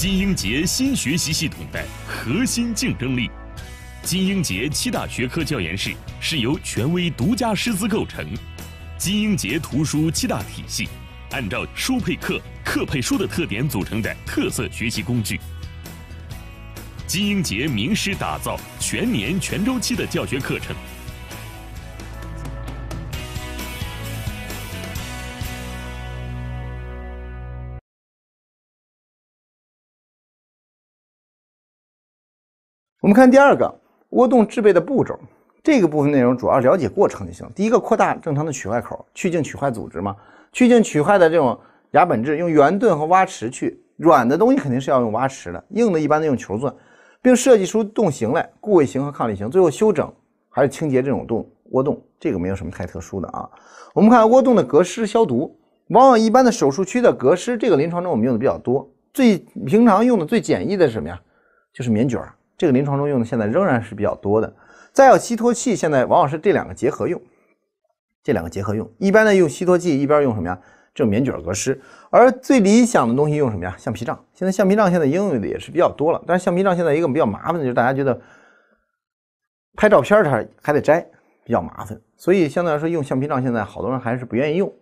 金英杰新学习系统的核心竞争力，金英杰七大学科教研室是由权威独家师资构成，金英杰图书七大体系，按照书配课、课配书的特点组成的特色学习工具，金英杰名师打造全年全周期的教学课程。我们看第二个窝洞制备的步骤，这个部分内容主要了解过程就行。第一个扩大正常的取坏口，去净取坏组织嘛，去净取坏的这种牙本质，用圆盾和挖池去软的东西肯定是要用挖池的，硬的一般都用球钻，并设计出洞形来，固位型和抗力型，最后修整还是清洁这种洞窝洞，这个没有什么太特殊的啊。我们看窝洞的隔湿消毒，往往一般的手术区的隔湿，这个临床中我们用的比较多，最平常用的最简易的是什么呀？就是棉卷儿。这个临床中用的现在仍然是比较多的。再有吸脱器，现在往往是这两个结合用，这两个结合用。一般呢用吸脱器，一边用什么呀？这种棉卷隔湿。而最理想的东西用什么呀？橡皮杖。现在橡皮杖现在应用的也是比较多了。但是橡皮杖现在一个比较麻烦的就是大家觉得拍照片它还得摘，比较麻烦。所以相对来说用橡皮杖现在好多人还是不愿意用。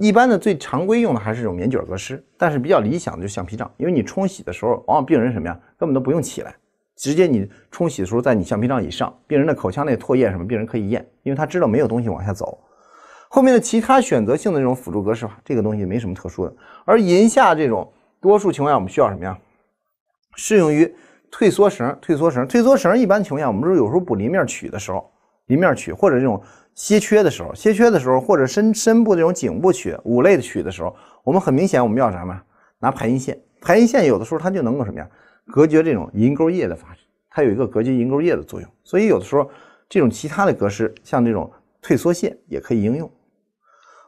一般的最常规用的还是这种棉卷隔湿，但是比较理想的就橡皮杖，因为你冲洗的时候，往往病人什么呀根本都不用起来。直接你冲洗的时候，在你橡皮上以上，病人的口腔内唾液什么，病人可以咽，因为他知道没有东西往下走。后面的其他选择性的这种辅助格式这个东西没什么特殊的。而龈下这种，多数情况下我们需要什么呀？适用于退缩绳，退缩绳，退缩绳。一般情况下，我们说有时候补邻面曲的时候，邻面曲或者这种楔缺的时候，楔缺的时候或者深深部这种颈部取、五类的曲的时候，我们很明显我们要什么拿排音线，排音线有的时候它就能够什么呀？隔绝这种银沟液的发生，它有一个隔绝银沟液的作用。所以有的时候，这种其他的格式，像这种退缩线也可以应用。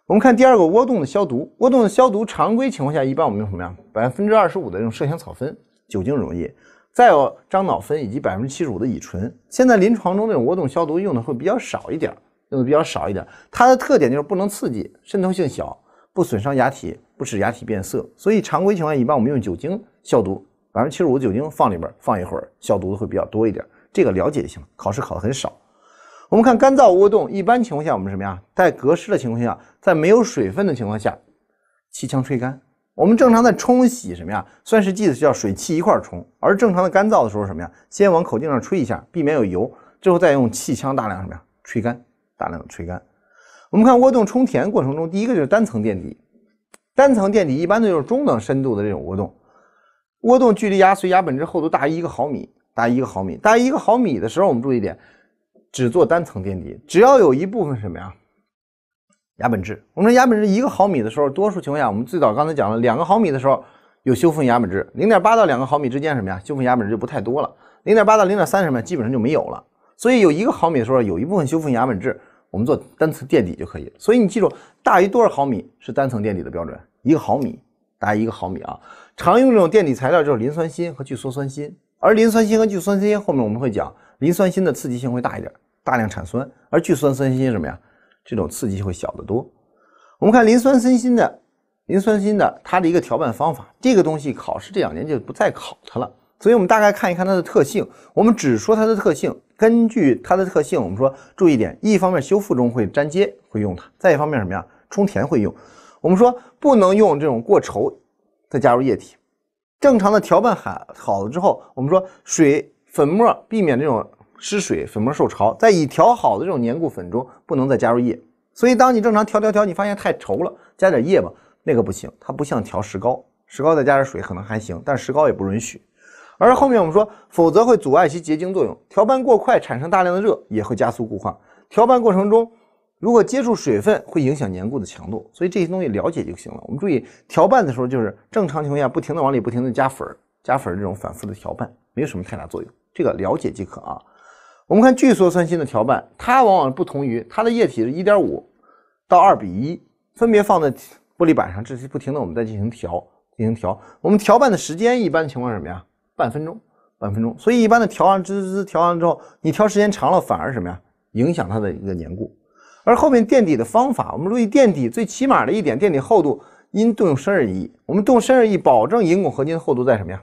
我们看第二个窝洞的消毒，窝洞的消毒，常规情况下，一般我们用什么呀？百分之二十五的这种麝香草酚酒精溶液，再有樟脑酚以及百分之七十五的乙醇。现在临床中这种窝洞消毒用的会比较少一点，用的比较少一点。它的特点就是不能刺激，渗透性小，不损伤牙体，不使牙体变色。所以常规情况下，一般我们用酒精消毒。百分之七十五酒精放里边，放一会儿消毒的会比较多一点，这个了解就行了。考试考的很少。我们看干燥涡洞，一般情况下我们什么呀？在隔湿的情况下，在没有水分的情况下，气枪吹干。我们正常在冲洗什么呀？酸蚀剂是叫水汽一块冲，而正常的干燥的时候什么呀？先往口径上吹一下，避免有油，最后再用气枪大量什么呀？吹干，大量的吹干。我们看涡洞充填过程中，第一个就是单层垫底，单层垫底一般的就是中等深度的这种涡洞。窝洞距离牙髓牙本质厚度大于一个毫米，大于一个毫米，大于一个毫米的时候，我们注意一点，只做单层垫底。只要有一部分什么呀，牙本质，我们说牙本质一个毫米的时候，多数情况下我们最早刚才讲了，两个毫米的时候有修复牙本质，零点八到两个毫米之间什么呀，修复牙本质就不太多了，零点八到零点三什么基本上就没有了。所以有一个毫米的时候，有一部分修复牙本质，我们做单层垫底就可以。所以你记住，大于多少毫米是单层垫底的标准？一个毫米，大于一个毫米啊。常用这种电底材料就是磷酸锌和聚缩酸锌，而磷酸锌和聚羧酸锌后面我们会讲，磷酸锌的刺激性会大一点，大量产酸，而聚酸酸锌什么呀？这种刺激会小得多。我们看磷酸酸锌的，磷酸锌的它的一个调拌方法，这个东西考试这两年就不再考它了，所以我们大概看一看它的特性，我们只说它的特性。根据它的特性，我们说注意点，一方面修复中会粘接会用它，再一方面什么呀？充填会用。我们说不能用这种过稠。再加入液体，正常的调拌好好了之后，我们说水粉末避免这种失水粉末受潮，在已调好的这种粘固粉中不能再加入液。所以当你正常调调调，你发现太稠了，加点液吧，那个不行，它不像调石膏，石膏再加点水可能还行，但石膏也不允许。而后面我们说，否则会阻碍其结晶作用。调拌过快产生大量的热，也会加速固化。调拌过程中。如果接触水分会影响粘固的强度，所以这些东西了解就行了。我们注意调拌的时候，就是正常情况下不停的往里不停的加粉儿、加粉儿，这种反复的调拌没有什么太大作用，这个了解即可啊。我们看聚羧酸锌的调拌，它往往不同于它的液体是1.5到2比1，分别放在玻璃板上，这是不停的我们再进行调进行调。我们调拌的时间一般情况什么呀？半分钟，半分钟。所以一般的调完滋滋滋调完之后，你调时间长了反而什么呀？影响它的一个粘固。而后面垫底的方法，我们注意垫底最起码的一点，垫底厚度应动深二一。我们动深二一，保证银汞合金的厚度在什么呀？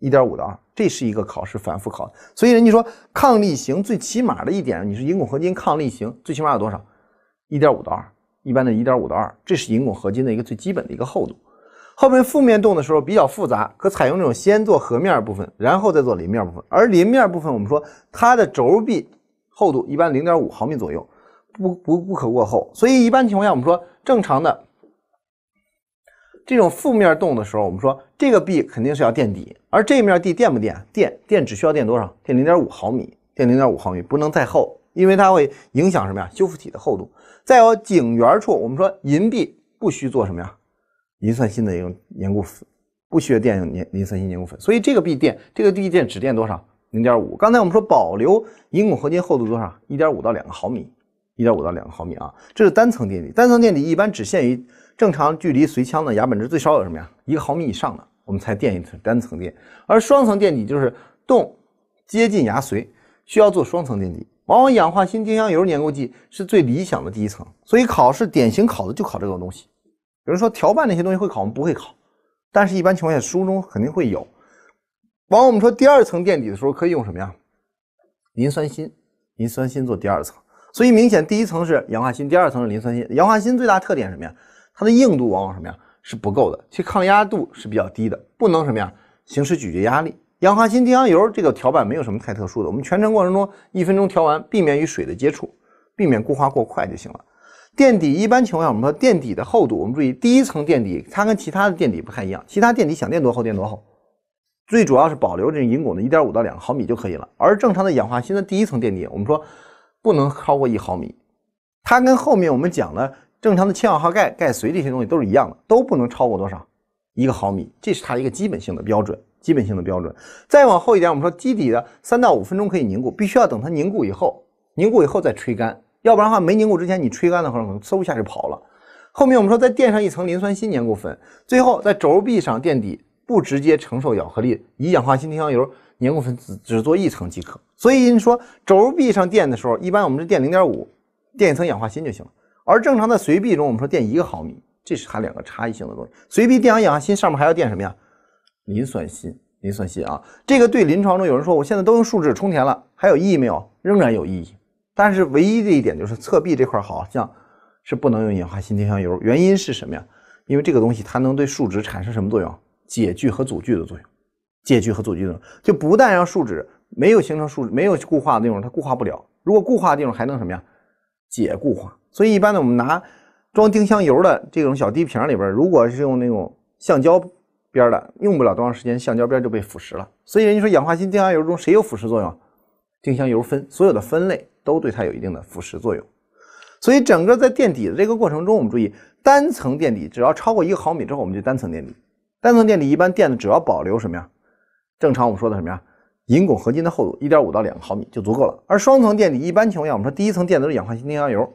一点五到二，这是一个考试反复考所以人家说抗力型最起码的一点，你是银汞合金抗力型最起码有多少？一点五到二，一般的，一点五到二，这是银汞合金的一个最基本的一个厚度。后面负面动的时候比较复杂，可采用这种先做核面部分，然后再做邻面部分。而邻面部分，我们说它的轴壁厚度一般零点五毫米左右。不不不可过厚，所以一般情况下，我们说正常的这种负面动的时候，我们说这个币肯定是要垫底，而这面地垫不垫？垫垫只需要垫多少？垫零点五毫米，垫零点五毫米，不能再厚，因为它会影响什么呀？修复体的厚度。再有井缘处，我们说银币不需做什么呀？银算新的用凝固粉，不需要垫用粘磷酸锌凝固粉。所以这个币垫，这个地垫只垫多少？零点五。刚才我们说保留银汞合金厚度多少？一点五到两个毫米。一点五到两个毫米啊，这是单层垫底。单层垫底一般只限于正常距离髓腔的牙本质最少有什么呀？一个毫米以上的，我们才垫一层单层垫。而双层垫底就是洞接近牙髓，需要做双层垫底。往往氧化锌丁香油粘固剂是最理想的第一层。所以考试典型考的就考这个东西。有人说调拌那些东西会考，我们不会考。但是，一般情况下书中肯定会有。往往我们说第二层垫底的时候可以用什么呀？磷酸锌，磷酸锌做第二层。所以明显，第一层是氧化锌，第二层是磷酸锌。氧化锌最大特点什么呀？它的硬度往往什么呀？是不够的，其抗压度是比较低的，不能什么呀？行使咀嚼压力。氧化锌丁香油这个调板没有什么太特殊的，我们全程过程中一分钟调完，避免与水的接触，避免固化过快就行了。垫底一般情况下，我们说垫底的厚度，我们注意第一层垫底，它跟其他的垫底不太一样，其他垫底想垫多厚垫多厚，最主要是保留这银汞的一点五到两毫米就可以了。而正常的氧化锌的第一层垫底，我们说。不能超过一毫米，它跟后面我们讲的正常的氢氧化钙、钙髓这些东西都是一样的，都不能超过多少，一个毫米，这是它一个基本性的标准，基本性的标准。再往后一点，我们说基底的三到五分钟可以凝固，必须要等它凝固以后，凝固以后再吹干，要不然的话，没凝固之前你吹干的话，可能嗖一下就跑了。后面我们说再垫上一层磷酸锌粘固粉，最后在轴壁上垫底，不直接承受咬合力，以氧化锌丁香油。凝固分只只做一层即可，所以你说轴壁上垫的时候，一般我们是垫零点五，垫一层氧化锌就行了。而正常的髓壁中，我们说垫一个毫米，这是它两个差异性的东西。髓壁垫上氧化锌，上面还要垫什么呀？磷酸锌，磷酸锌啊，这个对临床中有人说我现在都用树脂充填了，还有意义没有？仍然有意义。但是唯一的一点就是侧壁这块好像是不能用氧化锌定香油，原因是什么呀？因为这个东西它能对树脂产生什么作用？解聚和阻聚的作用。借据和组击作用，就不但让树脂没有形成树脂没有固化的内容，它固化不了。如果固化的内容还能什么呀？解固化。所以一般呢，我们拿装丁香油的这种小滴瓶里边，如果是用那种橡胶边的，用不了多长时间，橡胶边就被腐蚀了。所以人家说氧化锌丁香油中谁有腐蚀作用？丁香油分所有的分类都对它有一定的腐蚀作用。所以整个在垫底的这个过程中，我们注意单层垫底，只要超过一个毫米之后，我们就单层垫底。单层垫底一般垫的只要保留什么呀？正常我们说的什么呀？银汞合金的厚度一点五到两毫米就足够了。而双层垫底一般情况下，我们说第一层垫的是氧化锌电香油，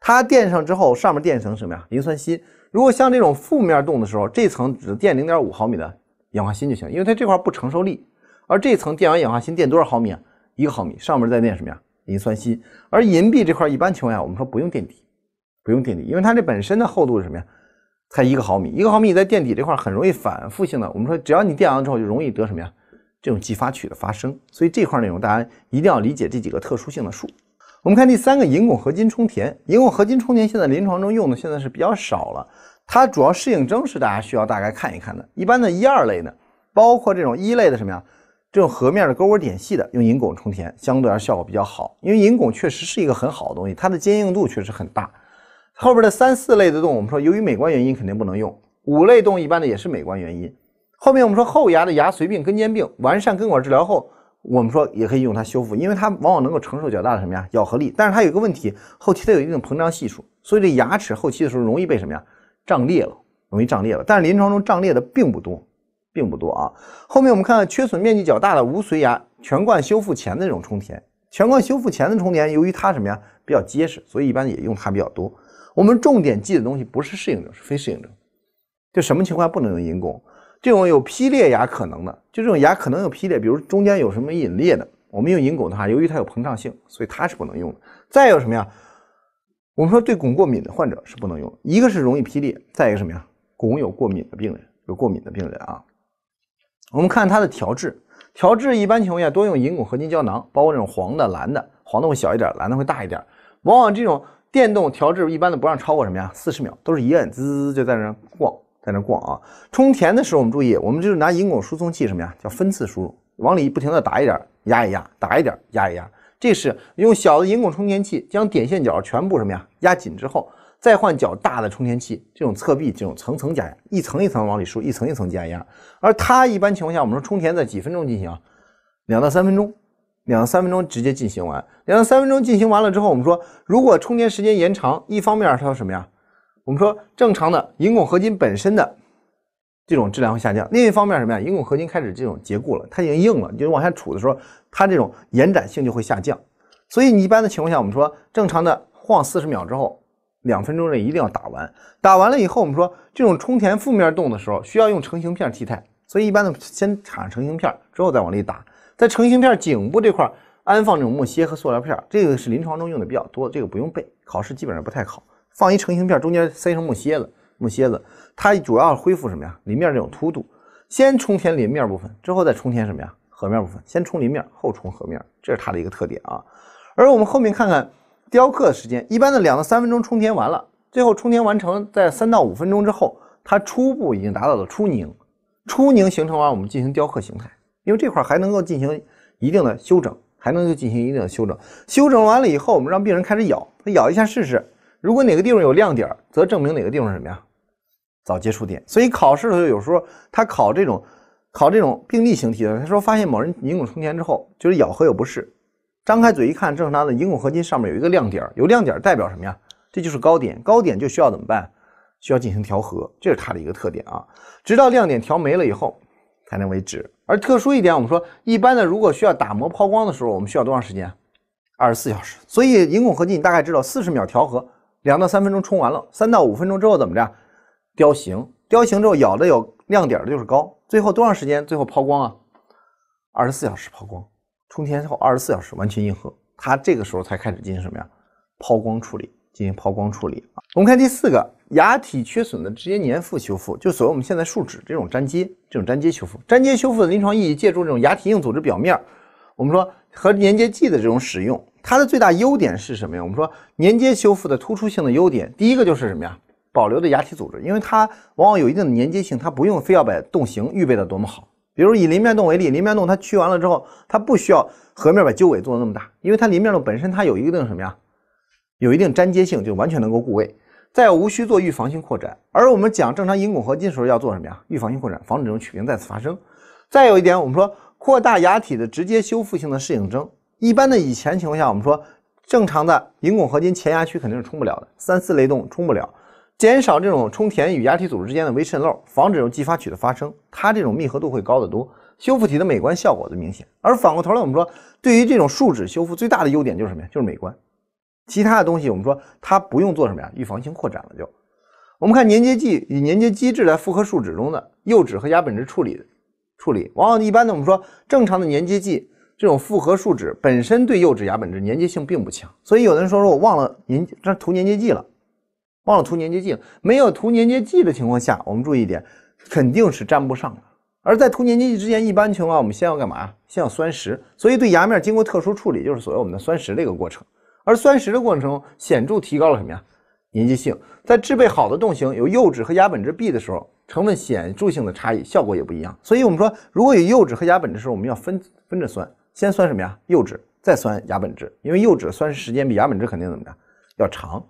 它垫上之后，上面垫一层什么呀？磷酸锌。如果像这种负面动的时候，这层只垫零点五毫米的氧化锌就行，因为它这块不承受力。而这层垫完氧化锌垫多少毫米啊？一个毫米。上面再垫什么呀？磷酸锌。而银币这块一般情况下，我们说不用垫底，不用垫底，因为它这本身的厚度是什么呀？才一个毫米，一个毫米在垫底这块很容易反复性的，我们说只要你垫完之后就容易得什么呀？这种继发曲的发生，所以这块内容大家一定要理解这几个特殊性的术。我们看第三个银汞合金充填，银汞合金充填现在临床中用的现在是比较少了，它主要适应征是大家需要大概看一看的。一般的一二类呢，包括这种一类的什么呀，这种河面的沟窝点隙的用银汞充填，相对而效果比较好，因为银汞确实是一个很好的东西，它的坚硬度确实很大。后边的三四类的洞，我们说由于美观原因肯定不能用，五类洞一般的也是美观原因。后面我们说后牙的牙髓病、根尖病，完善根管治疗后，我们说也可以用它修复，因为它往往能够承受较大的什么呀咬合力。但是它有一个问题，后期它有一定膨胀系数，所以这牙齿后期的时候容易被什么呀胀裂了，容易胀裂了。但是临床中胀裂的并不多，并不多啊。后面我们看看缺损面积较大的无髓牙全冠修复前的这种充填，全冠修复前的充填，由于它什么呀比较结实，所以一般也用它比较多。我们重点记的东西不是适应症，是非适应症。就什么情况不能用银汞？这种有劈裂牙可能的，就这种牙可能有劈裂，比如中间有什么隐裂的，我们用银汞的话，由于它有膨胀性，所以它是不能用的。再有什么呀？我们说对汞过敏的患者是不能用，一个是容易劈裂，再一个什么呀？汞有过敏的病人，有过敏的病人啊。我们看它的调制，调制一般情况下多用银汞合金胶囊，包括这种黄的、蓝的，黄的会小一点，蓝的会大一点。往往这种电动调制一般的不让超过什么呀？四十秒，都是一摁滋滋就在那逛。在那逛啊！充填的时候，我们注意，我们就是拿引汞输送器，什么呀？叫分次输入，往里不停的打一点，压一压，打一点，压一压。这是用小的引汞充填器将点线角全部什么呀？压紧之后，再换较大的充填器。这种侧壁，这种层层加压，一层一层往里输，一层一层加压。而它一般情况下，我们说充填在几分钟进行？两到三分钟，两到三分钟直接进行完。两到三分钟进行完了之后，我们说如果充填时间延长，一方面它什么呀？我们说正常的银汞合金本身的这种质量会下降。另一方面，什么呀？银汞合金开始这种结固了，它已经硬了。你就往下杵的时候，它这种延展性就会下降。所以你一般的情况下，我们说正常的晃四十秒之后，两分钟内一定要打完。打完了以后，我们说这种充填负面洞的时候，需要用成型片替代。所以一般的先插成型片，之后再往里打。在成型片颈部这块安放这种木楔和塑料片，这个是临床中用的比较多。这个不用背，考试基本上不太考。放一成型片，中间塞上木楔子。木楔子它主要恢复什么呀？鳞面这种凸度，先充填鳞面部分，之后再充填什么呀？河面部分，先充鳞面，后充河面，这是它的一个特点啊。而我们后面看看雕刻的时间，一般的两到三分钟充填完了，最后充填完成在三到五分钟之后，它初步已经达到了初凝。初凝形成完，我们进行雕刻形态，因为这块还能够进行一定的修整，还能够进行一定的修整。修整完了以后，我们让病人开始咬，他咬一下试试。如果哪个地方有亮点，则证明哪个地方什么呀？早接触点。所以考试的时候，有时候他考这种，考这种病例型题的。他说发现某人凝汞充填之后，就是咬合有不适，张开嘴一看，正是他的银汞合金上面有一个亮点。有亮点代表什么呀？这就是高点，高点就需要怎么办？需要进行调和，这是它的一个特点啊。直到亮点调没了以后，才能为止。而特殊一点，我们说一般的，如果需要打磨抛光的时候，我们需要多长时间？二十四小时。所以银汞合金你大概知道四十秒调和。两到三分钟冲完了，三到五分钟之后怎么着？雕形，雕形之后咬的有亮点的就是高。最后多长时间？最后抛光啊，二十四小时抛光，冲填后二十四小时完全硬核，它这个时候才开始进行什么呀？抛光处理，进行抛光处理。我们看第四个牙体缺损的直接粘附修复，就所谓我们现在树脂这种粘接，这种粘接修复。粘接修复的临床意义，借助这种牙体硬组织表面，我们说和粘接剂的这种使用。它的最大优点是什么呀？我们说粘接修复的突出性的优点，第一个就是什么呀？保留的牙体组织，因为它往往有一定的粘接性，它不用非要把洞形预备的多么好。比如以邻面洞为例，邻面洞它去完了之后，它不需要颌面把鸠尾做的那么大，因为它邻面洞本身它有一定什么呀？有一定粘接性，就完全能够固位，再无需做预防性扩展。而我们讲正常银汞合金的时候要做什么呀？预防性扩展，防止这种曲病再次发生。再有一点，我们说扩大牙体的直接修复性的适应征。一般的以前情况下，我们说正常的银汞合金前牙区肯定是充不了的，三四雷动充不了，减少这种充填与牙体组织之间的微渗漏，防止这种继发龋的发生，它这种密合度会高得多，修复体的美观效果就明显。而反过头来，我们说对于这种树脂修复最大的优点就是什么呀？就是美观，其他的东西我们说它不用做什么呀？预防性扩展了就。我们看粘接剂与粘接机制来复合树脂中的釉质和牙本质处理处理，往往一般的我们说正常的粘接剂。这种复合树脂本身对釉质、牙本质粘接性并不强，所以有的人说说我忘了粘，这涂粘接剂了，忘了涂粘接剂了。没有涂粘接剂的情况下，我们注意一点，肯定是粘不上的。而在涂粘接剂之前，一般情况我们先要干嘛？先要酸蚀。所以对牙面经过特殊处理，就是所谓我们的酸蚀的一个过程。而酸蚀的过程中，显著提高了什么呀？粘接性。在制备好的洞型有釉质和牙本质壁的时候，成分显著性的差异，效果也不一样。所以我们说，如果有釉质和牙本质时候，我们要分分着酸。先酸什么呀？釉质，再酸牙本质。因为釉质酸时间比牙本质肯定怎么着，要长。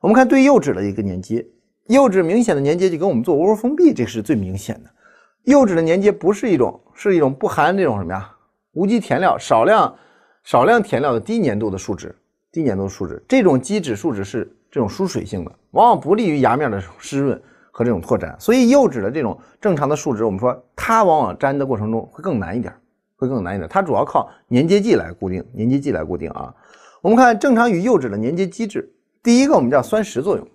我们看对釉质的一个粘接，釉质明显的粘接就跟我们做窝窝封闭，这是最明显的。釉质的粘接不是一种，是一种不含这种什么呀，无机填料、少量、少量填料的低粘度的树脂，低粘度树脂。这种基质树脂是这种疏水性的，往往不利于牙面的湿润和这种拓展。所以釉质的这种正常的树脂，我们说它往往粘的过程中会更难一点。会更难一点，它主要靠粘接剂来固定，粘接剂来固定啊。我们看正常与釉质的粘接机制，第一个我们叫酸蚀作用，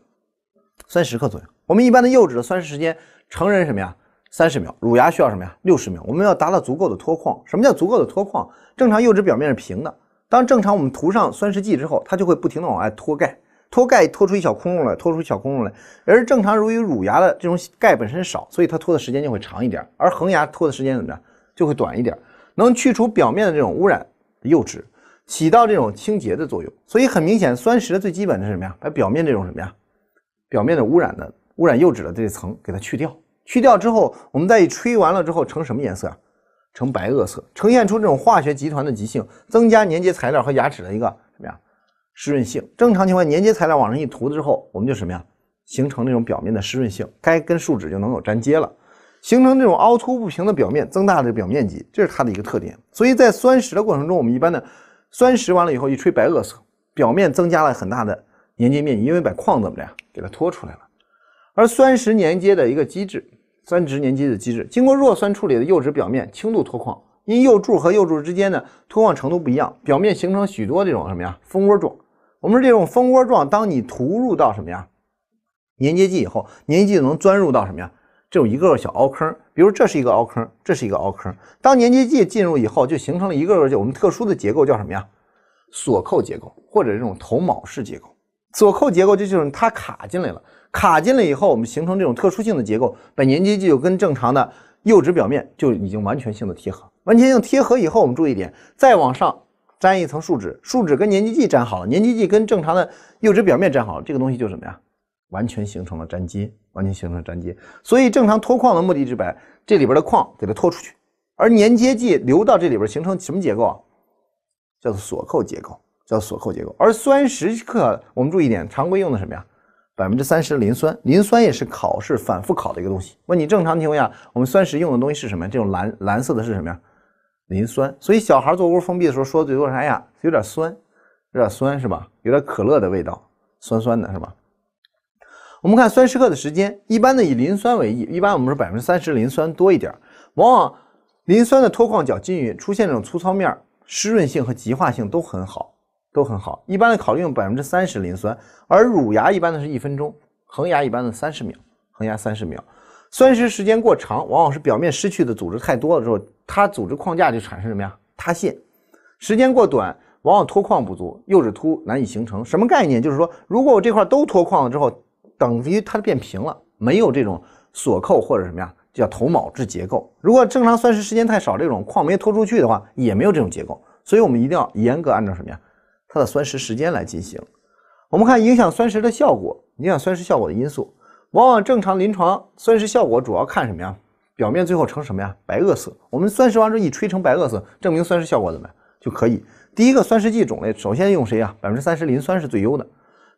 酸蚀刻作用。我们一般的釉质的酸蚀时间，成人什么呀？三十秒，乳牙需要什么呀？六十秒。我们要达到足够的脱矿，什么叫足够的脱矿？正常釉质表面是平的，当正常我们涂上酸蚀剂之后，它就会不停的往外脱钙，脱钙脱出一小空洞来，脱出一小空洞来。而正常由于乳牙的这种钙本身少，所以它脱的时间就会长一点，而恒牙脱的时间怎么着就会短一点。能去除表面的这种污染釉质，起到这种清洁的作用。所以很明显，酸蚀的最基本的是什么呀？把表面这种什么呀，表面的污染的污染釉质的这层给它去掉。去掉之后，我们再一吹完了之后，成什么颜色啊？成白垩色，呈现出这种化学集团的极性，增加粘接材料和牙齿的一个什么呀湿润性。正常情况，粘接材料往上一涂之后，我们就什么呀形成那种表面的湿润性，该跟树脂就能有粘接了。形成这种凹凸不平的表面，增大的表面积，这是它的一个特点。所以在酸蚀的过程中，我们一般的酸蚀完了以后，一吹白垩色，表面增加了很大的粘接面积，因为把矿怎么着呀，给它拖出来了。而酸蚀粘接的一个机制，酸蚀粘接的机制，经过弱酸处理的釉质表面轻度脱矿，因釉柱和釉柱之间呢脱矿程度不一样，表面形成许多这种什么呀蜂窝状。我们这种蜂窝状，当你涂入到什么呀粘接剂以后，粘接剂能钻入到什么呀？这种一个个小凹坑，比如这是一个凹坑，这是一个凹坑。当粘结剂进入以后，就形成了一个个我们特殊的结构，叫什么呀？锁扣结构或者这种头卯式结构。锁扣结构，这就是它卡进来了。卡进来以后，我们形成这种特殊性的结构，把粘结剂就跟正常的釉质表面就已经完全性的贴合。完全性贴合以后，我们注意点，再往上粘一层树脂，树脂跟粘结剂粘好了，粘结剂跟正常的釉质表面粘好了，这个东西就什么呀？完全形成了粘接，完全形成了粘接，所以正常脱矿的目的就是把这里边的矿给它脱出去，而粘接剂流到这里边形成什么结构啊？叫做锁扣结构，叫锁扣结构。而酸蚀刻，我们注意一点，常规用的什么呀？百分之三十的磷酸，磷酸也是考试反复考的一个东西。问你正常情况下我们酸蚀用的东西是什么？这种蓝蓝色的是什么呀？磷酸。所以小孩做屋封闭的时候说最多啥呀？有点酸，有点酸是吧？有点可乐的味道，酸酸的是吧？我们看酸蚀刻的时间，一般呢以磷酸为宜，一般我们说百分之三十磷酸多一点儿，往往磷酸的脱矿较均匀，出现这种粗糙面，湿润性和极化性都很好，都很好。一般的考虑用百分之三十磷酸，而乳牙一般的是一分钟，恒牙一般的三十秒，恒牙三十秒。酸蚀时间过长，往往是表面失去的组织太多了之后，它组织框架就产生什么呀？塌陷。时间过短，往往脱矿不足，釉质凸难以形成。什么概念？就是说，如果我这块都脱矿了之后，等于它变平了，没有这种锁扣或者什么呀，叫头卯制结构。如果正常酸蚀时间太少，这种矿没拖出去的话，也没有这种结构。所以我们一定要严格按照什么呀，它的酸蚀时间来进行。我们看影响酸蚀的效果，影响酸蚀效果的因素，往往正常临床酸蚀效果主要看什么呀？表面最后成什么呀？白垩色。我们酸蚀完之后一吹成白垩色，证明酸蚀效果怎么样就可以。第一个酸蚀剂种类，首先用谁呀？百分之三十磷酸是最优的。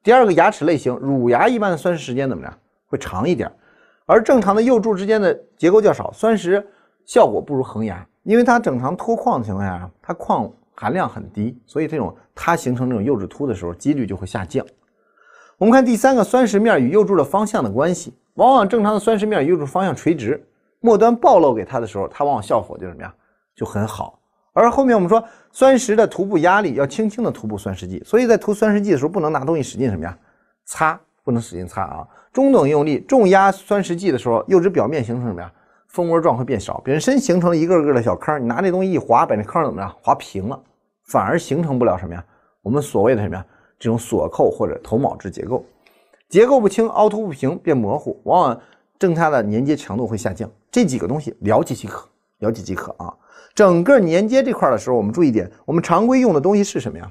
第二个牙齿类型，乳牙一般的酸蚀时间怎么样？会长一点，而正常的釉柱之间的结构较少，酸蚀效果不如恒牙，因为它正常脱矿的情况下，它矿含量很低，所以这种它形成这种釉质凸的时候几率就会下降。我们看第三个酸蚀面与釉柱的方向的关系，往往正常的酸蚀面与釉柱方向垂直，末端暴露给它的时候，它往往效果就什么呀？就很好。而后面我们说酸蚀的涂布压力要轻轻的涂布酸蚀剂，所以在涂酸蚀剂的时候不能拿东西使劲什么呀擦，不能使劲擦啊，中等用力重压酸蚀剂的时候，釉质表面形成什么呀蜂窝状会变少，本身形成一个个的小坑，你拿那东西一划，把那坑怎么样划平了，反而形成不了什么呀我们所谓的什么呀这种锁扣或者头卯质结构，结构不清，凹凸不平，变模糊，往往正它的粘接强度会下降。这几个东西了解即可，了解即可啊。整个粘接这块的时候，我们注意点，我们常规用的东西是什么呀？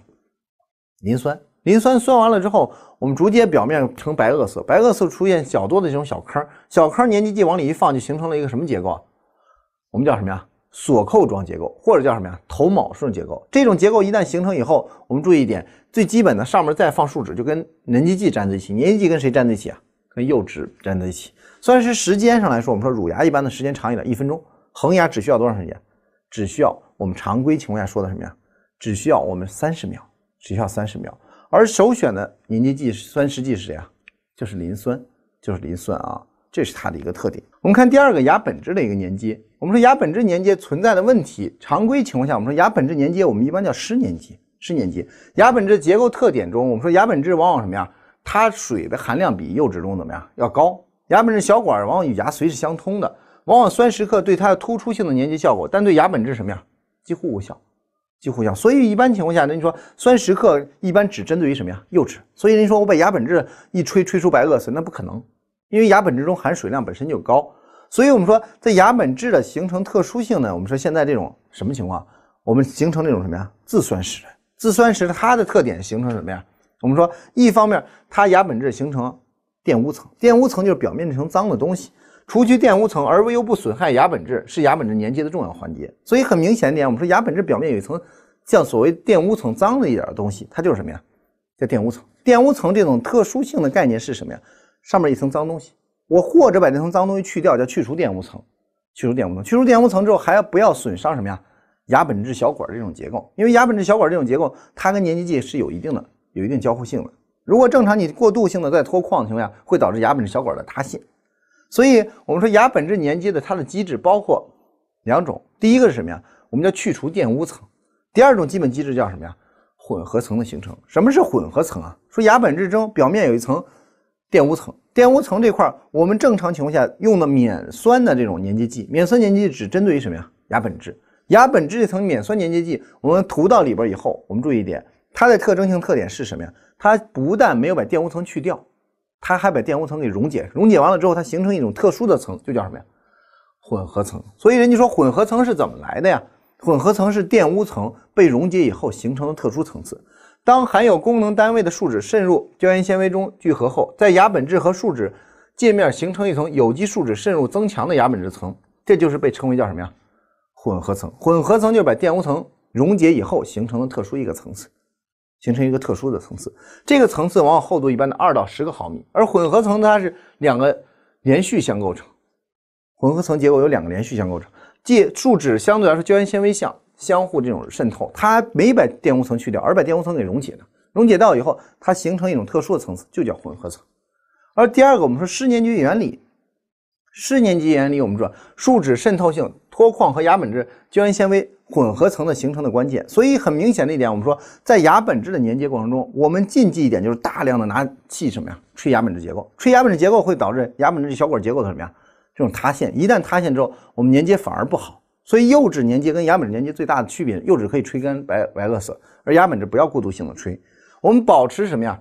磷酸，磷酸酸完了之后，我们逐渐表面呈白垩色，白垩色出现较多的这种小坑，小坑粘接剂往里一放，就形成了一个什么结构啊？我们叫什么呀？锁扣状结构，或者叫什么呀？头卯式结构。这种结构一旦形成以后，我们注意一点，最基本的上面再放树脂，就跟粘接剂粘在一起，粘接剂跟谁粘在一起啊？跟釉质粘在一起。虽然是时间上来说，我们说乳牙一般的时间长一点，一分钟，恒牙只需要多长时间？只需要我们常规情况下说的什么呀？只需要我们三十秒，只需要三十秒。而首选的粘结剂酸蚀剂是谁啊？就是磷酸，就是磷酸啊，这是它的一个特点。我们看第二个牙本质的一个粘接，我们说牙本质粘接存在的问题，常规情况下我们说牙本质粘接我们一般叫湿粘接，湿粘接。牙本质结构特点中，我们说牙本质往往什么呀？它水的含量比釉质中怎么样？要高。牙本质小管往往与牙髓是相通的。往往酸蚀刻对它的突出性的粘结效果，但对牙本质什么呀几乎无效，几乎无效。所以一般情况下，那你说酸蚀刻一般只针对于什么呀釉质。所以人说我把牙本质一吹吹出白垩色，那不可能，因为牙本质中含水量本身就高。所以我们说在牙本质的形成特殊性呢，我们说现在这种什么情况，我们形成这种什么呀自酸蚀。自酸蚀它的特点形成什么呀？我们说一方面它牙本质形成电污层，电污层就是表面这层脏的东西。除去玷污层，而又不损害牙本质，是牙本质粘接的重要环节。所以很明显一点，我们说牙本质表面有一层像所谓玷污层脏的一点东西，它就是什么呀？叫玷污层。玷污层这种特殊性的概念是什么呀？上面一层脏东西，我或者把这层脏东西去掉，叫去除玷污层。去除玷污层，去除玷污层之后，还要不要损伤什么呀？牙本质小管这种结构，因为牙本质小管这种结构，它跟粘接剂是有一定的、有一定交互性的。如果正常，你过度性的在脱矿的情况下，会导致牙本质小管的塌陷。所以，我们说牙本质粘接的它的机制包括两种，第一个是什么呀？我们叫去除电污层。第二种基本机制叫什么呀？混合层的形成。什么是混合层啊？说牙本质中表面有一层电污层，电污层这块儿我们正常情况下用的免酸的这种粘接剂，免酸粘接剂只针对于什么呀？牙本质。牙本质这层免酸粘接剂，我们涂到里边以后，我们注意一点，它的特征性特点是什么呀？它不但没有把电污层去掉。它还把电污层给溶解，溶解完了之后，它形成一种特殊的层，就叫什么呀？混合层。所以人家说混合层是怎么来的呀？混合层是电污层被溶解以后形成的特殊层次。当含有功能单位的树脂渗入胶原纤维中聚合后，在牙本质和树脂界面形成一层有机树脂渗入增强的牙本质层，这就是被称为叫什么呀？混合层。混合层就是把电污层溶解以后形成的特殊一个层次。形成一个特殊的层次，这个层次往往厚度一般的二到十个毫米，而混合层它是两个连续相构成。混合层结构有两个连续相构成，即树脂相对来说胶原纤维相相互这种渗透，它没把电弧层去掉，而把电弧层给溶解了，溶解到以后它形成一种特殊的层次，就叫混合层。而第二个我们说湿粘结原理，湿粘结原理我们说树脂渗透性脱矿和牙本质胶原纤维。混合层的形成的关键，所以很明显的一点，我们说在牙本质的粘接过程中，我们禁忌一点就是大量的拿气什么呀吹牙本质结构，吹牙本质结构会导致牙本质小管结构的什么呀这种塌陷，一旦塌陷之后，我们粘接反而不好。所以釉质粘接跟牙本质粘接最大的区别，釉质可以吹干白白啰色，而牙本质不要过度性的吹，我们保持什么呀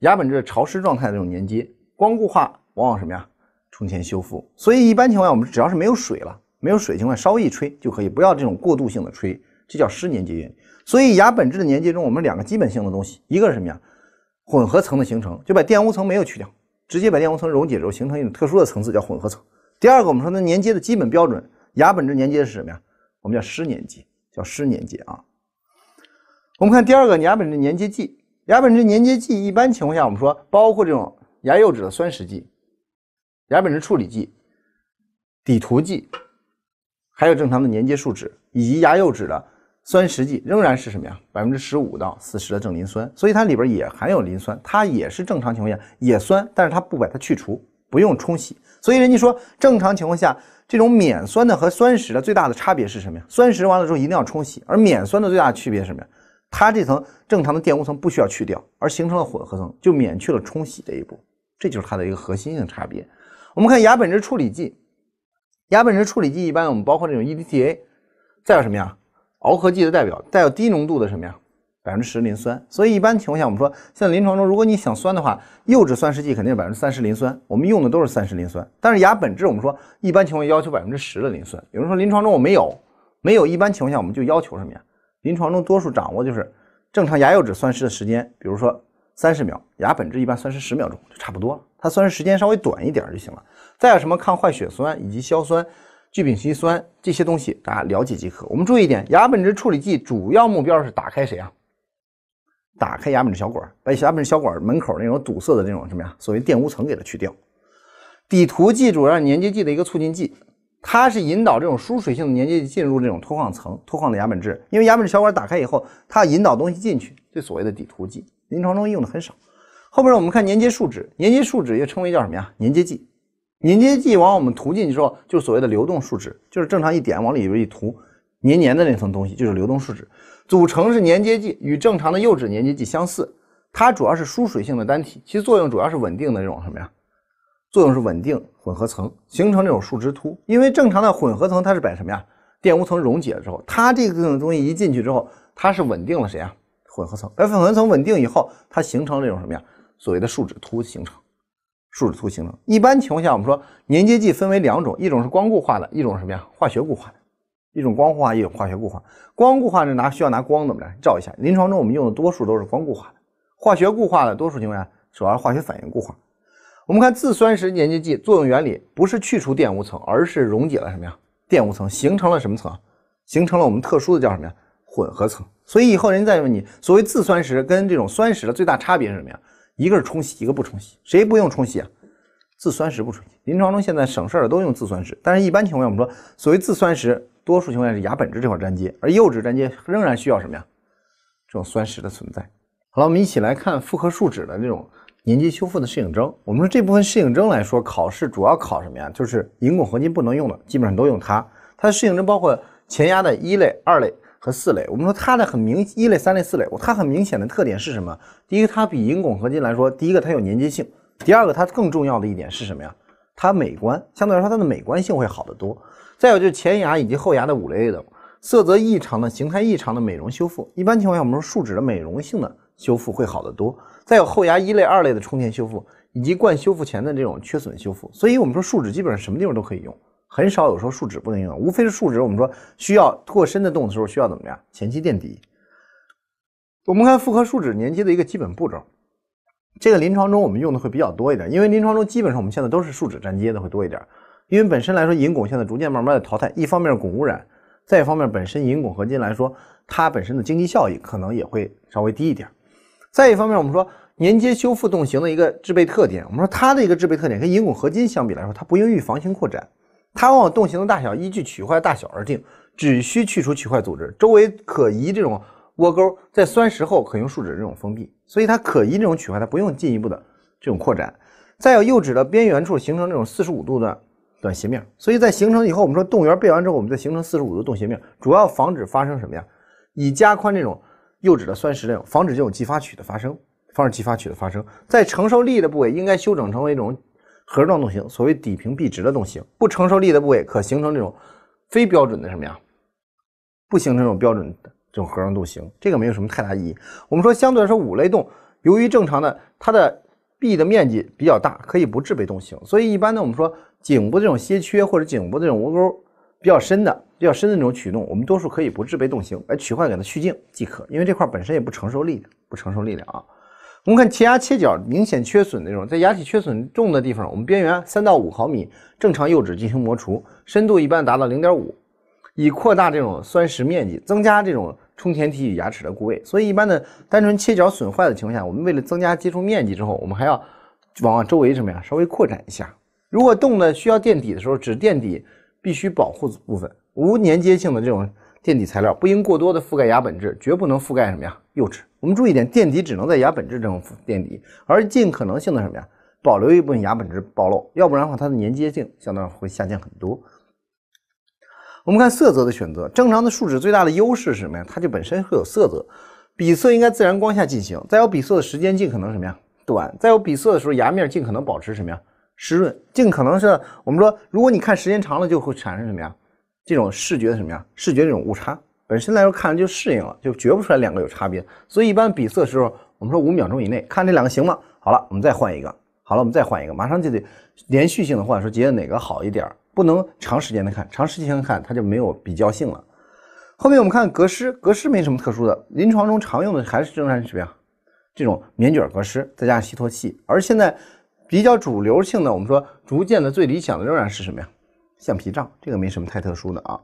牙本质的潮湿状态的这种粘接，光固化往往什么呀充填修复，所以一般情况下，我们只要是没有水了。没有水情况下，稍一吹就可以，不要这种过渡性的吹，这叫湿粘接。所以牙本质的粘接中，我们两个基本性的东西，一个是什么呀？混合层的形成，就把电污层没有去掉，直接把电污层溶解之后，形成一种特殊的层次叫混合层。第二个，我们说它粘接的基本标准，牙本质粘接是什么呀？我们叫湿粘结，叫湿粘结啊。我们看第二个，牙本质粘接剂，牙本质粘接剂一般情况下，我们说包括这种牙釉质的酸蚀剂、牙本质处理剂、底涂剂。还有正常的粘接树脂以及牙釉质的酸蚀剂，仍然是什么呀？百分之十五到四十的正磷酸，所以它里边也含有磷酸，它也是正常情况下也酸，但是它不把它去除，不用冲洗。所以人家说正常情况下，这种免酸的和酸蚀的最大的差别是什么呀？酸蚀完了之后一定要冲洗，而免酸的最大区别是什么呀？它这层正常的电污层不需要去掉，而形成了混合层，就免去了冲洗这一步，这就是它的一个核心性差别。我们看牙本质处理剂。牙本质处理剂一般我们包括这种 EDTA，再有什么呀？螯合剂的代表，带有低浓度的什么呀？百分之十磷酸。所以一般情况下，我们说像临床中，如果你想酸的话，釉质酸蚀剂肯定是百分之三十磷酸，我们用的都是三十磷酸。但是牙本质，我们说一般情况要求百分之十的磷酸。有人说临床中我没有，没有，一般情况下我们就要求什么呀？临床中多数掌握就是正常牙釉质酸蚀的时间，比如说三十秒，牙本质一般酸蚀十秒钟就差不多了。它虽然时间稍微短一点就行了。再有什么抗坏血酸以及硝酸、聚丙烯酸这些东西，大家了解即可。我们注意一点，牙本质处理剂主要目标是打开谁啊？打开牙本质小管，把牙本质小管门口那种堵塞的那种什么呀，所谓电污层给它去掉。底涂剂主要是粘结剂的一个促进剂，它是引导这种疏水性的粘结剂进入这种脱矿层、脱矿的牙本质。因为牙本质小管打开以后，它引导东西进去，这所谓的底涂剂，临床中用的很少。后边我们看粘接树脂，粘接树脂又称为叫什么呀？粘接剂，粘接剂往我们涂进去之后，就是所谓的流动树脂，就是正常一点往里边一涂，黏黏的那层东西就是流动树脂。组成是粘接剂，与正常的釉脂粘接剂相似，它主要是疏水性的单体，其作用主要是稳定的这种什么呀？作用是稳定混合层，形成这种树脂突。因为正常的混合层它是把什么呀？电污层溶解之后，它这个东西一进去之后，它是稳定了谁呀？混合层，把混合层稳定以后，它形成这种什么呀？所谓的树脂图形成，树脂图形成。一般情况下，我们说粘接剂分为两种，一种是光固化的一种是什么呀？化学固化的，一种光固化，一种化学固化。光固化是拿需要拿光怎么着照一下。临床中我们用的多数都是光固化的，化学固化的多数情况下主要是化学反应固化。我们看自酸蚀粘接剂作用原理，不是去除电污层，而是溶解了什么呀？电污层形成了什么层？形成了我们特殊的叫什么呀？混合层。所以以后人再问你，所谓自酸蚀跟这种酸蚀的最大差别是什么呀？一个是冲洗，一个不冲洗，谁不用冲洗啊？自酸蚀不冲洗。临床中现在省事儿的都用自酸蚀，但是一般情况下，我们说所谓自酸蚀，多数情况下是牙本质这块粘接，而釉质粘接仍然需要什么呀？这种酸蚀的存在。好了，我们一起来看复合树脂的这种粘接修复的适应症。我们说这部分适应症来说，考试主要考什么呀？就是银汞合金不能用的，基本上都用它。它的适应症包括前牙的一类、二类。和四类，我们说它的很明一类、三类、四类，它很明显的特点是什么？第一个，它比银汞合金来说，第一个它有粘接性，第二个它更重要的一点是什么呀？它美观，相对来说它的美观性会好得多。再有就是前牙以及后牙的五类的色泽异常的、形态异常的美容修复，一般情况下我们说树脂的美容性的修复会好得多。再有后牙一类、二类的充填修复以及冠修复前的这种缺损修复，所以我们说树脂基本上什么地方都可以用。很少，有说树脂不能用，无非是树脂我们说需要过深的洞的时候需要怎么样前期垫底。我们看复合树脂粘接的一个基本步骤。这个临床中我们用的会比较多一点，因为临床中基本上我们现在都是树脂粘接的会多一点，因为本身来说银汞现在逐渐慢慢的淘汰，一方面汞污染，再一方面本身银汞合金来说它本身的经济效益可能也会稍微低一点。再一方面我们说粘接修复洞形的一个制备特点，我们说它的一个制备特点跟银汞合金相比来说，它不用预房型扩展。它往往洞形的大小依据取块大小而定，只需去除取块组织，周围可疑这种窝沟，在酸蚀后可用树脂这种封闭，所以它可疑这种取块，它不用进一步的这种扩展。再有釉质的边缘处形成这种四十五度的短斜面，所以在形成以后，我们说洞缘背完之后，我们再形成四十五度洞斜面，主要防止发生什么呀？以加宽这种釉质的酸蚀量，防止这种继发龋的发生，防止继发龋的发生。在承受力的部位应该修整成为一种。盒状洞形，所谓底平壁直的洞形，不承受力的部位可形成这种非标准的什么呀？不形成这种标准的这种盒状洞形，这个没有什么太大意义。我们说相对来说，五类洞由于正常的它的壁的面积比较大，可以不制备动形，所以一般呢，我们说颈部这种楔缺或者颈部这种窝沟比较深的、比较深的那种曲洞，我们多数可以不制备动形，来取坏给它去净即可，因为这块本身也不承受力的，不承受力量啊。我们看前牙切角明显缺损那种，在牙体缺损重的地方，我们边缘三到五毫米正常釉质进行磨除，深度一般达到零点五，以扩大这种酸蚀面积，增加这种充填体与牙齿的固位。所以一般的单纯切角损坏的情况下，我们为了增加接触面积之后，我们还要往周围什么呀，稍微扩展一下。如果动的需要垫底的时候，只垫底必须保护部分无粘接性的这种。垫底材料不应过多的覆盖牙本质，绝不能覆盖什么呀釉质。我们注意一点，垫底只能在牙本质这种垫底，而尽可能性的什么呀保留一部分牙本质暴露，要不然的话它的粘接性相当于会下降很多。我们看色泽的选择，正常的树脂最大的优势是什么呀？它就本身会有色泽。比色应该自然光下进行，再有比色的时间尽可能什么呀短。再有比色的时候，牙面尽可能保持什么呀湿润，尽可能是我们说，如果你看时间长了就会产生什么呀？这种视觉的什么呀？视觉这种误差本身来说，看着就适应了，就觉不出来两个有差别。所以一般比色的时候，我们说五秒钟以内看这两个行吗？好了，我们再换一个。好了，我们再换一个，马上就得连续性的换，说觉得哪个好一点不能长时间的看，长时间的看它就没有比较性了。后面我们看格式，格式没什么特殊的，临床中常用的还是仍然是什么呀？这种棉卷格式，再加上吸脱器。而现在比较主流性的，我们说逐渐的最理想的仍然是什么呀？橡皮杖，这个没什么太特殊的啊。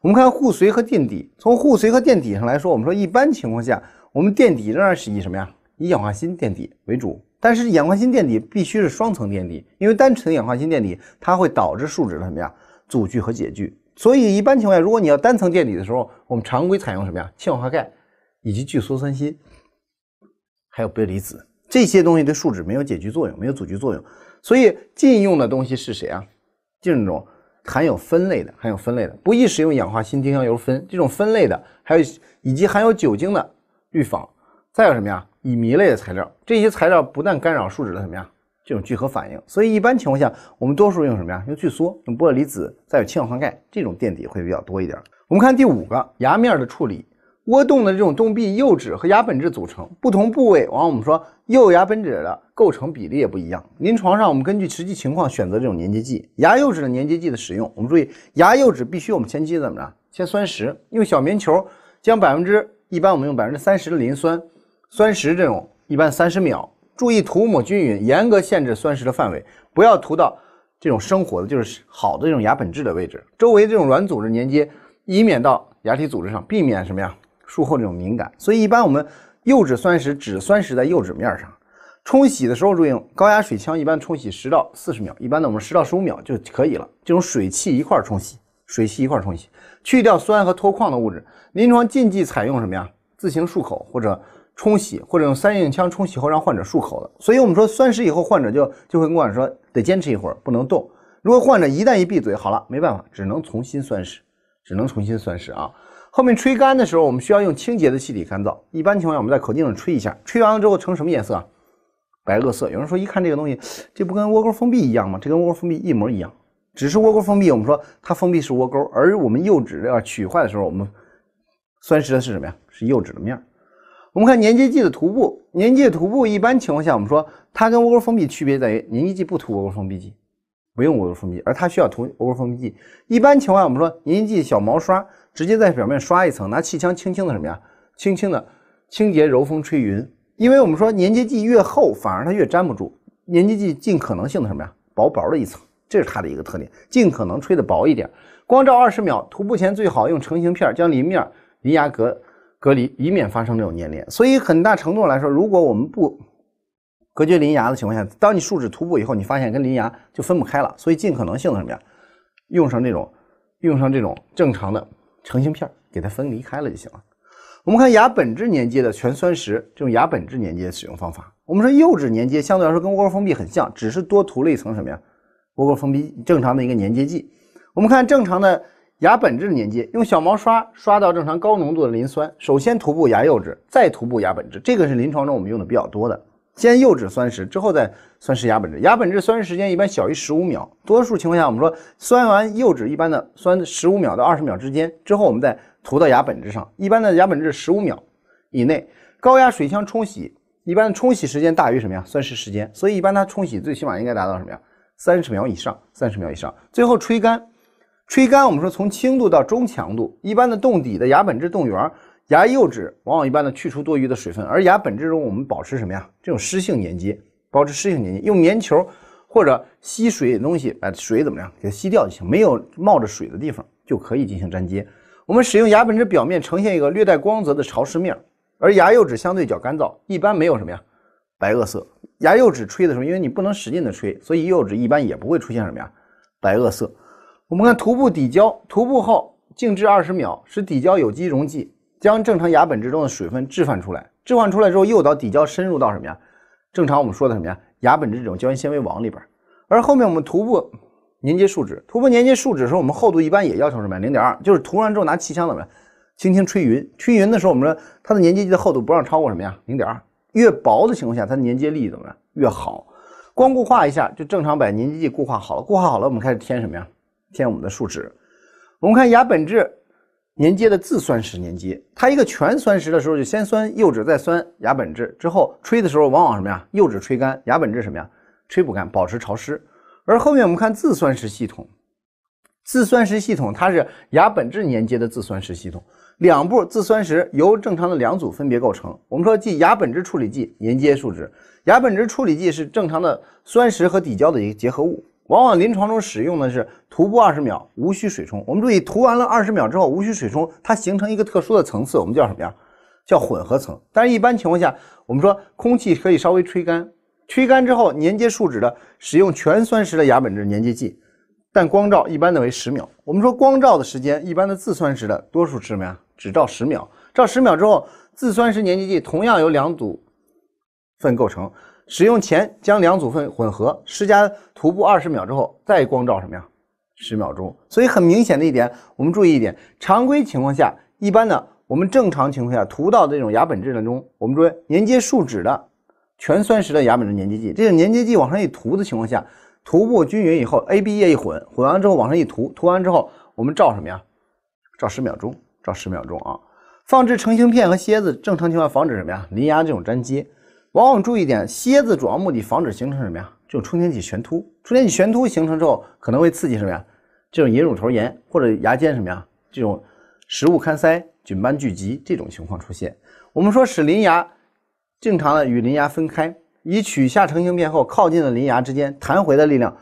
我们看护髓和垫底。从护髓和垫底上来说，我们说一般情况下，我们垫底仍然是以什么呀？以氧化锌垫底为主。但是氧化锌垫底必须是双层垫底，因为单层氧化锌垫底它会导致树脂的什么呀？阻聚和解聚。所以一般情况下，如果你要单层垫底的时候，我们常规采用什么呀？氢氧化钙，以及聚羧酸锌，还有钡离子这些东西对树脂没有解聚作用，没有阻聚作用。所以禁用的东西是谁啊？禁用中。含有酚类的，含有酚类的不宜使用氧化锌丁香油酚这种酚类的，还有以及含有酒精的预防。再有什么呀？乙醚类的材料，这些材料不但干扰树脂的什么呀这种聚合反应，所以一般情况下我们多数用什么呀？用聚缩，用玻璃离子，再有氢氧化钙这种垫底会比较多一点。我们看第五个牙面的处理。窝洞的这种洞壁釉质和牙本质组成不同部位，往往我们说釉牙本质的构成比例也不一样。临床上我们根据实际情况选择这种粘结剂。牙釉质的粘结剂的使用，我们注意牙釉质必须我们前期怎么着？先酸蚀，用小棉球将百分之一般我们用百分之三十的磷酸酸蚀这种，一般三十秒，注意涂抹均匀，严格限制酸蚀的范围，不要涂到这种生活的就是好的这种牙本质的位置，周围这种软组织粘接，以免到牙体组织上，避免什么呀？术后这种敏感，所以一般我们釉质酸蚀，只酸蚀在釉质面儿上。冲洗的时候注意用高压水枪，一般冲洗十到四十秒，一般的我们十到十五秒就可以了。这种水汽一块儿冲洗，水汽一块儿冲洗，去掉酸和脱矿的物质。临床禁忌采用什么呀？自行漱口或者冲洗，或者用三硬枪冲洗后让患者漱口的。所以我们说酸蚀以后，患者就就会跟我说得坚持一会儿，不能动。如果患者一旦一闭嘴，好了，没办法，只能重新酸蚀，只能重新酸蚀啊。后面吹干的时候，我们需要用清洁的气体干燥。一般情况下，我们在口镜上吹一下，吹完了之后成什么颜色啊？白垩色。有人说，一看这个东西，这不跟窝沟封闭一样吗？这跟窝沟封闭一模一样，只是窝沟封闭我们说它封闭是窝沟，而我们釉质要取坏的时候，我们酸蚀的是什么呀？是釉质的面儿。我们看粘接剂的涂布，粘接涂布一般情况下，我们说它跟窝沟封闭区别在于，粘接剂不涂窝沟封闭剂，不用窝沟封闭，而它需要涂窝沟封闭剂。一般情况，下，我们说粘接剂小毛刷。直接在表面刷一层，拿气枪轻轻的什么呀？轻轻的清洁，柔风吹匀。因为我们说粘接剂越厚，反而它越粘不住。粘接剂尽可能性的什么呀？薄薄的一层，这是它的一个特点，尽可能吹的薄一点。光照二十秒，涂布前最好用成型片将鳞面鳞牙隔隔离，以免发生这种粘连。所以很大程度来说，如果我们不隔绝鳞牙的情况下，当你树脂涂布以后，你发现跟鳞牙就分不开了。所以尽可能性的什么呀？用上这种用上这种正常的。成型片儿给它分离开了就行了。我们看牙本质粘接的全酸蚀，这种牙本质粘接的使用方法。我们说釉质粘接相对来说跟窝沟封闭很像，只是多涂了一层什么呀？窝沟封闭正常的一个粘接剂。我们看正常的牙本质粘接，用小毛刷刷到正常高浓度的磷酸，首先涂布牙釉质，再涂布牙本质。这个是临床中我们用的比较多的。先釉质酸蚀，之后再酸蚀牙本质。牙本质酸蚀时间一般小于十五秒，多数情况下我们说酸完釉质一般的酸十五秒到二十秒之间，之后我们再涂到牙本质上。一般的牙本质十五秒以内，高压水枪冲洗，一般冲洗时间大于什么呀？酸蚀时间，所以一般它冲洗最起码应该达到什么呀？三十秒以上，三十秒以上。最后吹干，吹干我们说从轻度到中强度，一般的洞底的牙本质动圆牙釉质往往一般呢去除多余的水分，而牙本质中我们保持什么呀？这种湿性粘接，保持湿性粘接，用棉球或者吸水的东西把水怎么样给它吸掉就行，没有冒着水的地方就可以进行粘接。我们使用牙本质表面呈现一个略带光泽的潮湿面，而牙釉质相对较干燥，一般没有什么呀白垩色。牙釉质吹的时候，因为你不能使劲的吹，所以釉质一般也不会出现什么呀白垩色。我们看涂布底胶，涂布后静置二十秒，使底胶有机溶剂。将正常牙本质中的水分置换出来，置换出来之后诱导底胶深入到什么呀？正常我们说的什么呀？牙本质这种胶原纤维网里边。而后面我们涂布粘接树脂，涂布粘接树脂的时候，我们厚度一般也要求什么呀？零点二，就是涂完之后拿气枪怎么样？轻轻吹匀，吹匀的时候，我们说它的粘接剂的厚度不让超过什么呀？零点二，越薄的情况下，它的粘接力怎么样？越好。光固化一下就正常把粘接剂固化好了，固化好了我们开始填什么呀？填我们的树脂。我们看牙本质。粘接的自酸蚀粘接，它一个全酸蚀的时候就先酸釉质，再酸牙本质，之后吹的时候往往什么呀？釉质吹干，牙本质什么呀？吹不干，保持潮湿。而后面我们看自酸蚀系统，自酸蚀系统它是牙本质粘接的自酸蚀系统，两步自酸蚀由正常的两组分别构成。我们说即牙本质处理剂粘接树脂，牙本质处理剂是正常的酸蚀和底胶的一个结合物。往往临床中使用的是涂布二十秒，无需水冲。我们注意涂完了二十秒之后无需水冲，它形成一个特殊的层次，我们叫什么呀？叫混合层。但是一般情况下，我们说空气可以稍微吹干，吹干之后粘接树脂的使用全酸蚀的牙本质粘接剂，但光照一般的为十秒。我们说光照的时间一般的自酸蚀的多数是什么呀？只照十秒。照十秒之后，自酸蚀粘接剂同样由两组分构成。使用前将两组分混合，施加涂布二十秒之后，再光照什么呀？十秒钟。所以很明显的一点，我们注意一点，常规情况下，一般呢，我们正常情况下涂到这种牙本质当中，我们说粘接树脂的全酸蚀的牙本质粘接剂，这个粘接剂往上一涂的情况下，涂布均匀以后，A、B 液一混，混完之后往上一涂，涂完之后我们照什么呀？照十秒钟，照十秒钟啊！放置成型片和楔子，正常情况防止什么呀？邻牙这种粘接。往往注意点，楔子主要目的防止形成什么呀？这种充填体悬突，充填体悬突形成之后，可能会刺激什么呀？这种龈乳头炎或者牙间什么呀？这种食物嵌塞、菌斑聚集这种情况出现。我们说使邻牙正常的与邻牙分开，以取下成型片后靠近的邻牙之间弹回的力量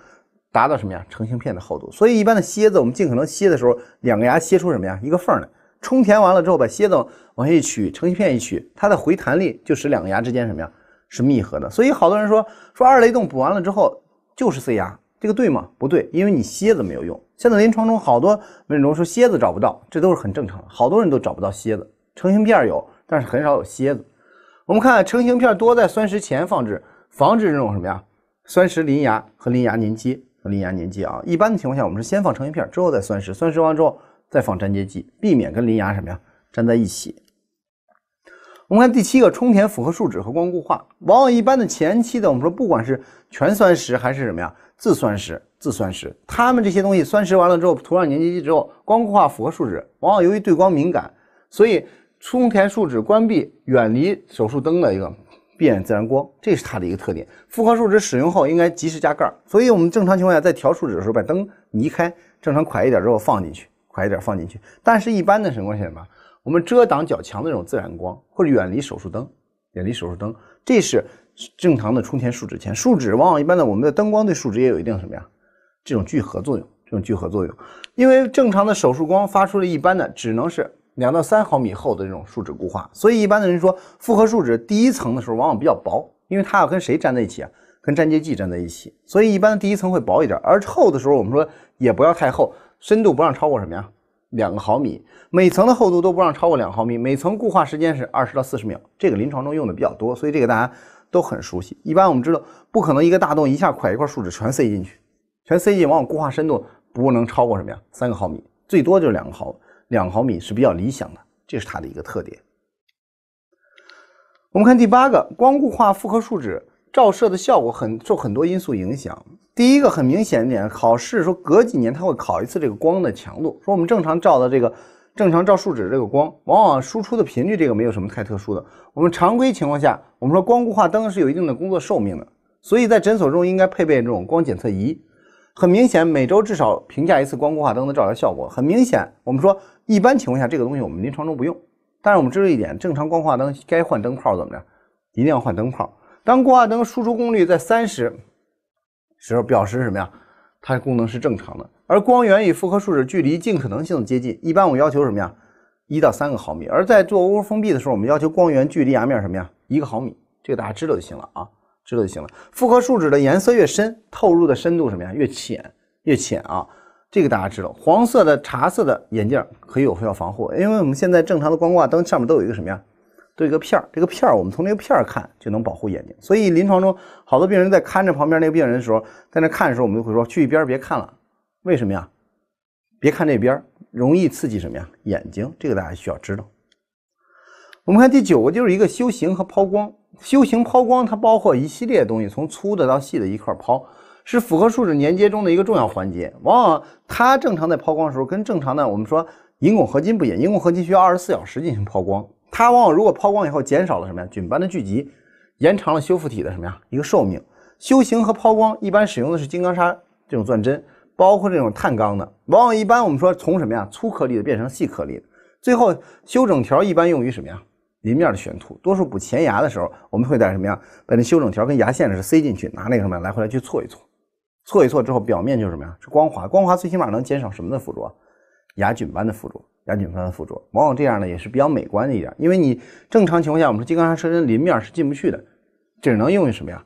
达到什么呀？成型片的厚度。所以一般的楔子，我们尽可能楔的时候，两个牙楔出什么呀？一个缝来充填完了之后，把楔子往下一取，成型片一取，它的回弹力就使两个牙之间什么呀？是密合的，所以好多人说说二雷洞补完了之后就是塞牙，这个对吗？不对，因为你蝎子没有用。现在临床中好多美容说蝎子找不到，这都是很正常的，好多人都找不到蝎子。成型片有，但是很少有蝎子。我们看成型片多在酸蚀前放置，防止这种什么呀酸蚀邻牙和邻牙粘接和邻牙粘接啊。一般的情况下，我们是先放成型片，之后再酸蚀，酸蚀完之后再放粘接剂，避免跟邻牙什么呀粘在一起。我们看第七个充填复合树脂和光固化，往往一般的前期的，我们说不管是全酸蚀还是什么呀，自酸蚀、自酸蚀，他们这些东西酸蚀完了之后，涂上粘结剂之后，光固化复合树脂，往往由于对光敏感，所以充填树脂关闭，远离手术灯的一个变自然光，这是它的一个特点。复合树脂使用后应该及时加盖儿，所以我们正常情况下在调树脂的时候把灯移开，正常快一点之后放进去，快一点放进去，但是一般的什么什么。我们遮挡较强的那种自然光，或者远离手术灯，远离手术灯，这是正常的充填树脂前。树脂往往一般的我们的灯光对树脂也有一定什么呀？这种聚合作用，这种聚合作用。因为正常的手术光发出的一般的只能是两到三毫米厚的这种树脂固化，所以一般的人说复合树脂第一层的时候往往比较薄，因为它要跟谁粘在一起啊？跟粘接剂粘在一起，所以一般的第一层会薄一点。而厚的时候，我们说也不要太厚，深度不让超过什么呀？两个毫米，每层的厚度都不让超过两毫米，每层固化时间是二十到四十秒。这个临床中用的比较多，所以这个大家都很熟悉。一般我们知道，不可能一个大洞一下块一块树脂全塞进去，全塞进，往往固化深度不能超过什么呀？三个毫米，最多就是两个毫，两毫米是比较理想的，这是它的一个特点。我们看第八个，光固化复合树脂。照射的效果很受很多因素影响。第一个很明显一点，考试说隔几年它会考一次这个光的强度。说我们正常照的这个正常照树脂这个光，往往输出的频率这个没有什么太特殊的。我们常规情况下，我们说光固化灯是有一定的工作寿命的，所以在诊所中应该配备这种光检测仪。很明显，每周至少评价一次光固化灯的照射效果。很明显，我们说一般情况下这个东西我们临床中不用。但是我们知道一点，正常光固化灯该换灯泡怎么着，一定要换灯泡。当光化灯输出功率在三十时候，表示什么呀？它的功能是正常的。而光源与复合树脂距离尽可能性的接近，一般我们要求什么呀？一到三个毫米。而在做窝封闭的时候，我们要求光源距离牙面什么呀？一个毫米，这个大家知道就行了啊，知道就行了。复合树脂的颜色越深，透入的深度什么呀？越浅，越浅啊，这个大家知道。黄色的、茶色的眼镜可以有效防护，因为我们现在正常的光化灯上面都有一个什么呀？对个片儿，这个片儿我们从这个片儿看就能保护眼睛，所以临床中好多病人在看着旁边那个病人的时候，在那看的时候，我们就会说去一边别看了，为什么呀？别看这边容易刺激什么呀？眼睛，这个大家需要知道。我们看第九个就是一个修形和抛光，修形抛光它包括一系列东西，从粗的到细的一块抛，是符合树脂粘接中的一个重要环节。往往它正常在抛光的时候，跟正常的我们说银汞合金不一样，银汞合金需要二十四小时进行抛光。它往往如果抛光以后减少了什么呀菌斑的聚集，延长了修复体的什么呀一个寿命。修形和抛光一般使用的是金刚砂这种钻针，包括这种碳钢的。往往一般我们说从什么呀粗颗粒的变成细颗粒的。最后修整条一般用于什么呀邻面的选涂。多数补前牙的时候，我们会在什么呀把那修整条跟牙线是塞进去，拿那个什么来回来去搓一搓，搓一搓之后表面就是什么呀是光滑。光滑最起码能减少什么的附着，牙菌斑的附着。牙菌斑的附着，往往这样呢也是比较美观的一点，因为你正常情况下，我们说金刚砂车身邻面是进不去的，只能用于什么呀？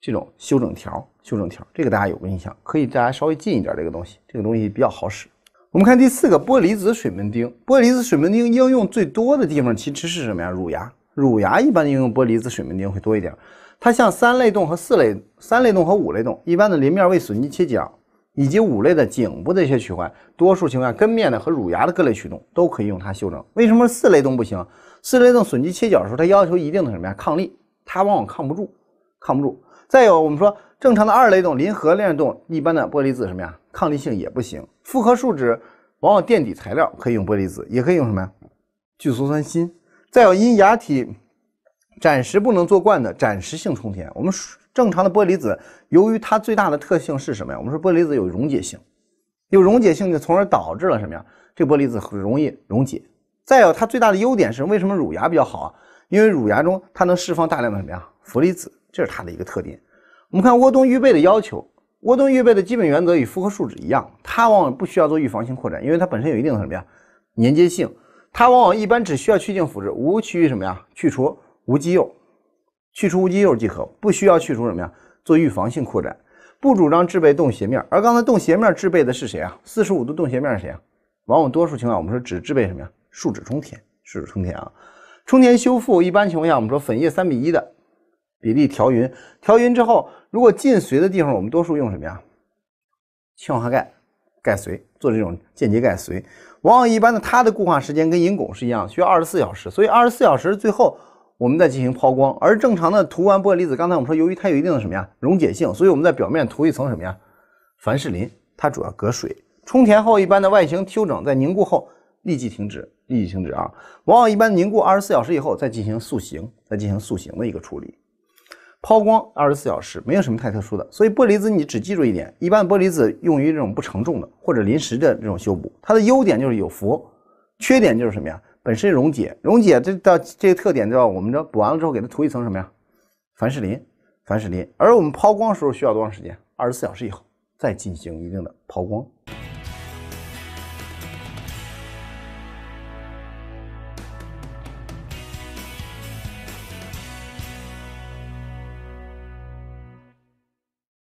这种修整条，修整条，这个大家有个印象，可以大家稍微近一点这个东西，这个东西比较好使。我们看第四个，玻璃子水门钉，玻璃子水门钉应用最多的地方其实是什么呀？乳牙，乳牙一般应用玻璃子水门钉会多一点，它像三类洞和四类，三类洞和五类洞，一般的邻面未损及切角。以及五类的颈部的一些缺患，多数情况下根面的和乳牙的各类龋洞都可以用它修正。为什么四类洞不行？四类洞损及切角的时候，它要求一定的什么呀？抗力，它往往抗不住，抗不住。再有，我们说正常的二类洞、临合链动，一般的玻璃子什么呀？抗力性也不行。复合树脂往往垫底材料可以用玻璃子，也可以用什么呀？聚苏酸锌。再有因牙体暂时不能做冠的暂时性充填，我们正常的玻璃子，由于它最大的特性是什么呀？我们说玻璃子有溶解性，有溶解性就从而导致了什么呀？这玻璃子很容易溶解。再有它最大的优点是为什么乳牙比较好啊？因为乳牙中它能释放大量的什么呀？氟离子，这是它的一个特点。我们看窝洞预备的要求，窝洞预备的基本原则与复合树脂一样，它往往不需要做预防性扩展，因为它本身有一定的什么呀？粘接性，它往往一般只需要去净腐质，无需什么呀？去除无机釉。去除无机釉即可，不需要去除什么呀？做预防性扩展，不主张制备洞斜面。而刚才洞斜面制备的是谁啊？四十五度洞斜面是谁啊？往往多数情况，我们说只制备什么呀？树脂充填，树脂充填啊。充填修复一般情况下，我们说粉液三比一的比例调匀，调匀之后，如果进髓的地方，我们多数用什么呀？氢氧化钙，钙髓做这种间接钙髓。往往一般的它的固化时间跟银汞是一样，需要二十四小时。所以二十四小时最后。我们再进行抛光，而正常的涂完玻璃子，刚才我们说，由于它有一定的什么呀溶解性，所以我们在表面涂一层什么呀凡士林，它主要隔水。充填后一般的外形修整，在凝固后立即停止，立即停止啊，往往一般凝固二十四小时以后再进行塑形，再进行塑形的一个处理。抛光二十四小时没有什么太特殊的，所以玻璃子你只记住一点，一般玻璃子用于这种不承重的或者临时的这种修补，它的优点就是有氟，缺点就是什么呀？本身溶解，溶解这到这个特点的话，我们这补完了之后，给它涂一层什么呀？凡士林，凡士林。而我们抛光时候需要多长时间？二十四小时以后再进行一定的抛光。